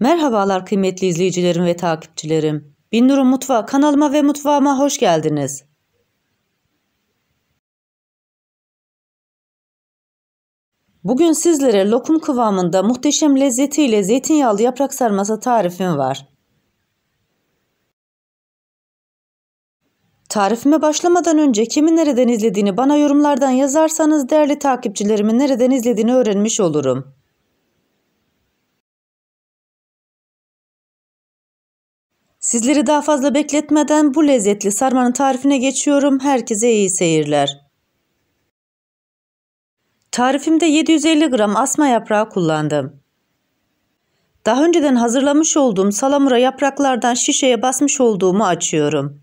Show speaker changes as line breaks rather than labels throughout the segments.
Merhabalar kıymetli izleyicilerim ve takipçilerim. Binnur'un Mutfağı kanalıma ve mutfağıma hoş geldiniz.
Bugün sizlere lokum kıvamında muhteşem lezzetiyle zeytinyağlı yaprak sarması tarifim var. Tarifime başlamadan önce kimi nereden izlediğini bana yorumlardan yazarsanız değerli takipçilerimin nereden izlediğini öğrenmiş olurum. Sizleri daha fazla bekletmeden bu lezzetli sarmanın tarifine geçiyorum. Herkese iyi seyirler. Tarifimde 750 gram asma yaprağı kullandım. Daha önceden hazırlamış olduğum salamura yapraklardan şişeye basmış olduğumu açıyorum.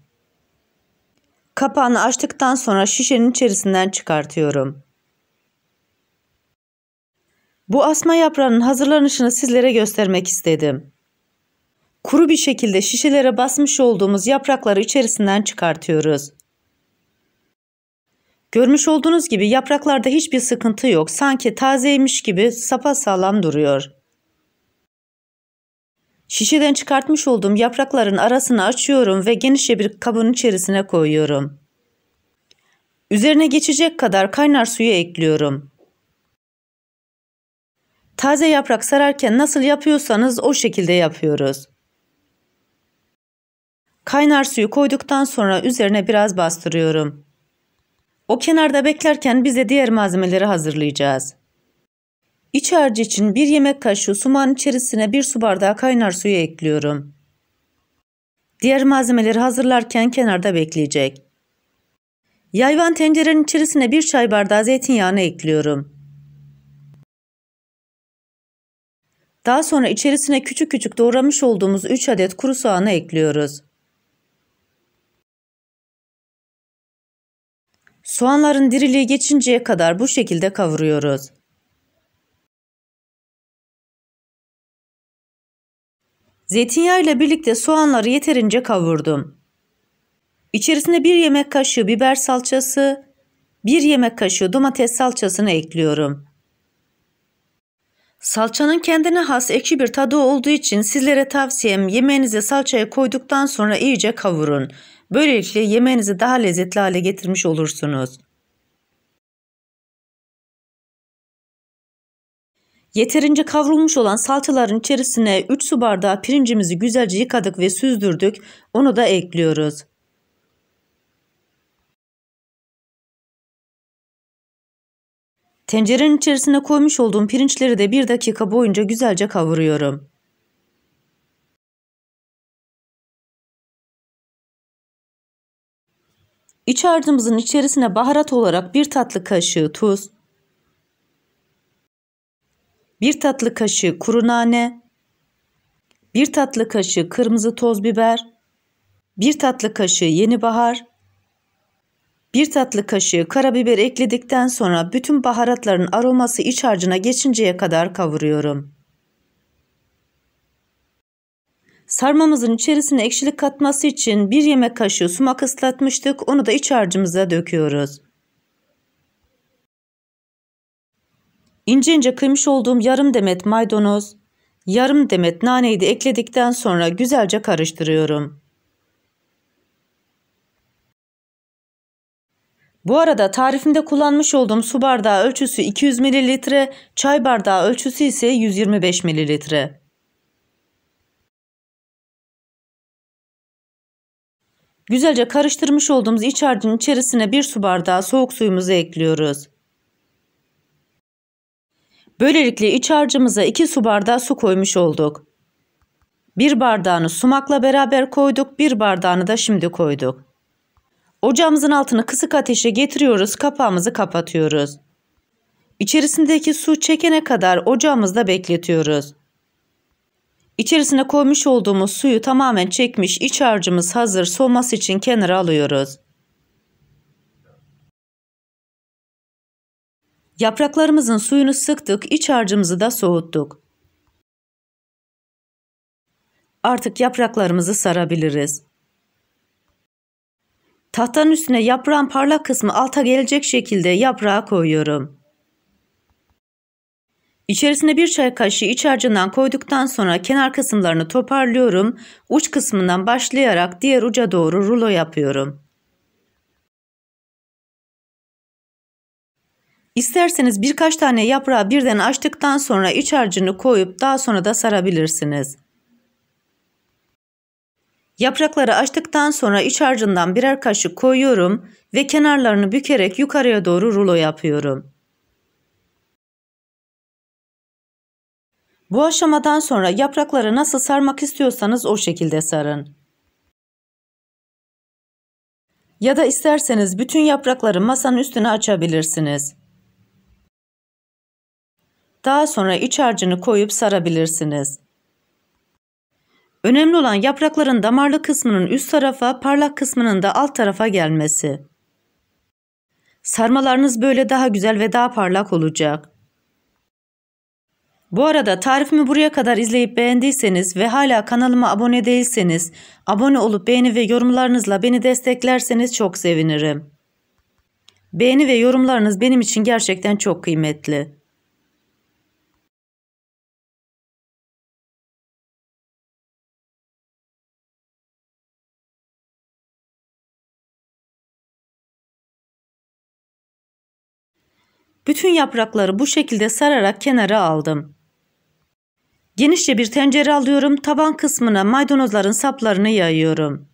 Kapağını açtıktan sonra şişenin içerisinden çıkartıyorum. Bu asma yaprağının hazırlanışını sizlere göstermek istedim. Kuru bir şekilde şişelere basmış olduğumuz yaprakları içerisinden çıkartıyoruz. Görmüş olduğunuz gibi yapraklarda hiçbir sıkıntı yok. Sanki tazeymiş gibi sapa sağlam duruyor. Şişeden çıkartmış olduğum yaprakların arasını açıyorum ve genişçe bir kabın içerisine koyuyorum. Üzerine geçecek kadar kaynar suyu ekliyorum. Taze yaprak sararken nasıl yapıyorsanız o şekilde yapıyoruz. Kaynar suyu koyduktan sonra üzerine biraz bastırıyorum. O kenarda beklerken bize diğer malzemeleri hazırlayacağız. İç harcı için bir yemek kaşığı sumağın içerisine bir su bardağı kaynar suyu ekliyorum. Diğer malzemeleri hazırlarken kenarda bekleyecek. Yayvan tencerenin içerisine bir çay bardağı zeytinyağını ekliyorum. Daha sonra içerisine küçük küçük doğramış olduğumuz 3 adet kuru soğanı ekliyoruz. Soğanların diriliği geçinceye kadar bu şekilde kavuruyoruz. Zeytinyağı ile birlikte soğanları yeterince kavurdum. İçerisine 1 yemek kaşığı biber salçası, 1 yemek kaşığı domates salçasını ekliyorum. Salçanın kendine has ekşi bir tadı olduğu için sizlere tavsiyem yemeğinize salçayı koyduktan sonra iyice kavurun Böylelikle yemeğinizi daha lezzetli hale getirmiş olursunuz. Yeterince kavrulmuş olan salçaların içerisine 3 su bardağı pirincimizi güzelce yıkadık ve süzdürdük. Onu da ekliyoruz.
Tencerenin içerisine koymuş olduğum pirinçleri de 1 dakika boyunca güzelce kavuruyorum. İç
harcımızın içerisine baharat olarak bir tatlı kaşığı tuz, bir tatlı kaşığı kuru nane, bir tatlı kaşığı kırmızı toz biber, bir tatlı kaşığı yeni bahar, bir tatlı kaşığı karabiber ekledikten sonra bütün baharatların aroması iç harcına geçinceye kadar kavuruyorum. Sarmamızın içerisine ekşilik katması için bir yemek kaşığı sumak ıslatmıştık. Onu da iç harcımıza döküyoruz. İnce ince kıymış olduğum yarım demet maydanoz, yarım demet naneyi de ekledikten sonra güzelce karıştırıyorum. Bu arada tarifimde kullanmış olduğum su bardağı ölçüsü 200 ml, çay bardağı ölçüsü ise 125 ml.
Güzelce karıştırmış olduğumuz iç harcın
içerisine bir su bardağı soğuk suyumuzu ekliyoruz. Böylelikle iç harcımıza 2 su bardağı su koymuş olduk. Bir bardağını sumakla beraber koyduk, bir bardağını da şimdi koyduk. Ocağımızın altını kısık ateşe getiriyoruz, kapağımızı kapatıyoruz. İçerisindeki su çekene kadar ocağımızda bekletiyoruz. İçerisine koymuş olduğumuz suyu tamamen çekmiş iç harcımız hazır soğuması için kenara alıyoruz. Yapraklarımızın suyunu sıktık,
iç harcımızı da soğuttuk. Artık
yapraklarımızı sarabiliriz. Tahtanın üstüne yaprağın parlak kısmı alta gelecek şekilde yaprağı koyuyorum. İçerisine bir çay kaşığı iç harcından koyduktan sonra kenar kısımlarını toparlıyorum. Uç kısmından başlayarak diğer uca doğru rulo yapıyorum. İsterseniz birkaç tane yaprağı birden açtıktan sonra iç harcını koyup daha sonra da sarabilirsiniz. Yaprakları açtıktan sonra iç harcından birer kaşık koyuyorum ve kenarlarını bükerek yukarıya doğru rulo yapıyorum. Bu aşamadan sonra yaprakları nasıl sarmak istiyorsanız
o şekilde sarın. Ya da isterseniz
bütün yaprakları masanın üstüne açabilirsiniz. Daha sonra iç harcını koyup sarabilirsiniz. Önemli olan yaprakların damarlı kısmının üst tarafa, parlak kısmının da alt tarafa gelmesi. Sarmalarınız böyle daha güzel ve daha parlak olacak. Bu arada tarifimi buraya kadar izleyip beğendiyseniz ve hala kanalıma abone değilseniz abone olup beğeni ve yorumlarınızla beni desteklerseniz çok sevinirim. Beğeni ve yorumlarınız benim için gerçekten çok kıymetli. Bütün yaprakları bu şekilde sararak kenara aldım. Genişçe bir tencere alıyorum. Taban kısmına maydanozların saplarını yayıyorum.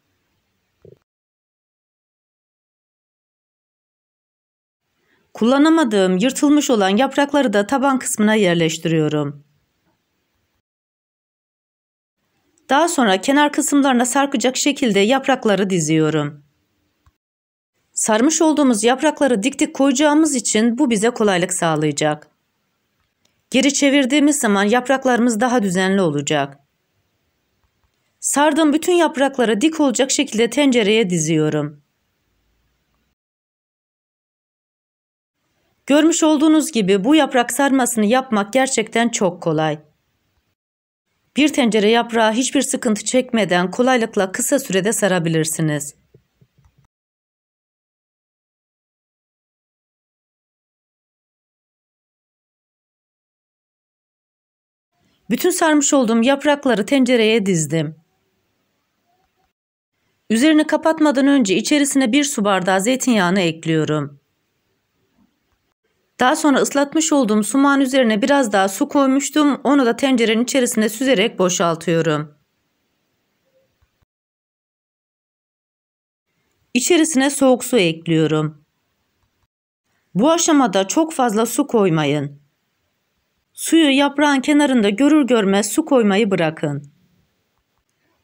Kullanamadığım yırtılmış olan yaprakları da taban kısmına
yerleştiriyorum. Daha sonra kenar kısımlarına sarkacak şekilde yaprakları diziyorum. Sarmış olduğumuz yaprakları dik dik koyacağımız için bu bize kolaylık sağlayacak. Geri çevirdiğimiz zaman yapraklarımız daha düzenli olacak. Sardığım bütün yaprakları dik olacak şekilde tencereye diziyorum. Görmüş olduğunuz gibi bu yaprak sarmasını yapmak gerçekten çok kolay. Bir tencere yaprağı hiçbir sıkıntı çekmeden kolaylıkla kısa sürede sarabilirsiniz. Bütün sarmış olduğum yaprakları tencereye dizdim. Üzerini kapatmadan önce içerisine bir su bardağı zeytinyağını ekliyorum. Daha sonra ıslatmış olduğum sumağın üzerine biraz daha su koymuştum. Onu da tencerenin içerisine süzerek boşaltıyorum. İçerisine soğuk su ekliyorum. Bu aşamada çok fazla su koymayın. Suyu yaprağın kenarında görür görmez su koymayı bırakın.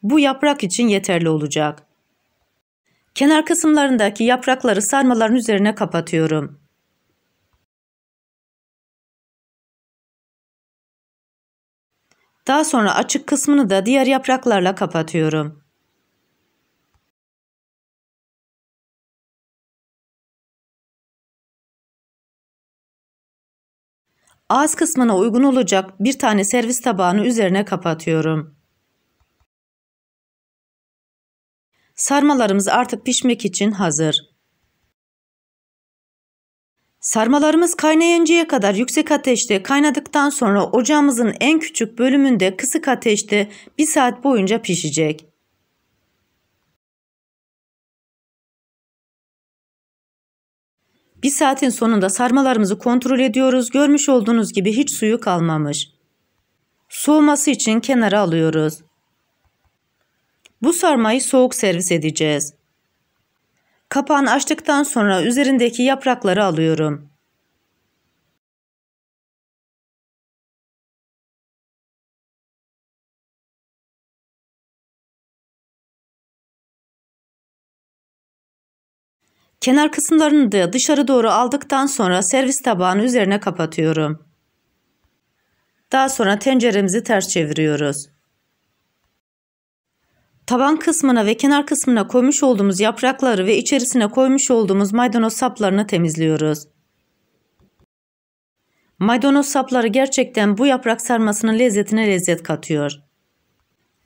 Bu yaprak için yeterli olacak. Kenar kısımlarındaki yaprakları sarmaların üzerine kapatıyorum.
Daha sonra açık kısmını da diğer yapraklarla kapatıyorum. Ağız kısmına
uygun olacak bir tane servis tabağını üzerine kapatıyorum. Sarmalarımız artık pişmek için hazır. Sarmalarımız kaynayıncaya kadar yüksek ateşte kaynadıktan sonra ocağımızın en küçük bölümünde kısık ateşte bir saat boyunca
pişecek.
Bir saatin sonunda sarmalarımızı kontrol ediyoruz. Görmüş olduğunuz gibi hiç suyu kalmamış. Soğuması için kenara alıyoruz. Bu sarmayı soğuk servis edeceğiz. Kapağını açtıktan sonra üzerindeki yaprakları alıyorum. Kenar kısımlarını da dışarı doğru aldıktan sonra servis tabağını üzerine kapatıyorum. Daha sonra tenceremizi ters çeviriyoruz. Taban kısmına ve kenar kısmına koymuş olduğumuz yaprakları ve içerisine koymuş olduğumuz maydanoz saplarını temizliyoruz. Maydanoz sapları gerçekten bu yaprak sarmasının lezzetine lezzet katıyor.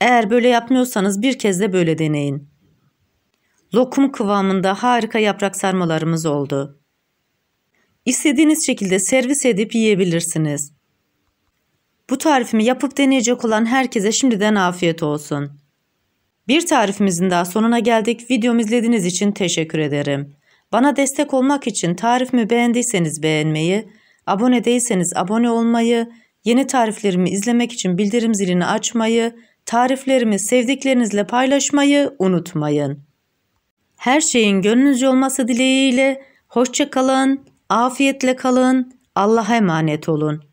Eğer böyle yapmıyorsanız bir kez de böyle deneyin lokum kıvamında harika yaprak sarmalarımız oldu. İstediğiniz şekilde servis edip yiyebilirsiniz. Bu tarifimi yapıp deneyecek olan herkese şimdiden afiyet olsun. Bir tarifimizin daha sonuna geldik. Videomu izlediğiniz için teşekkür ederim. Bana destek olmak için tarifimi beğendiyseniz beğenmeyi, abone değilseniz abone olmayı, yeni tariflerimi izlemek için bildirim zilini açmayı, tariflerimi sevdiklerinizle paylaşmayı unutmayın. Her şeyin gönlünüzce olması dileğiyle hoşça kalın, afiyetle kalın, Allah'a emanet olun.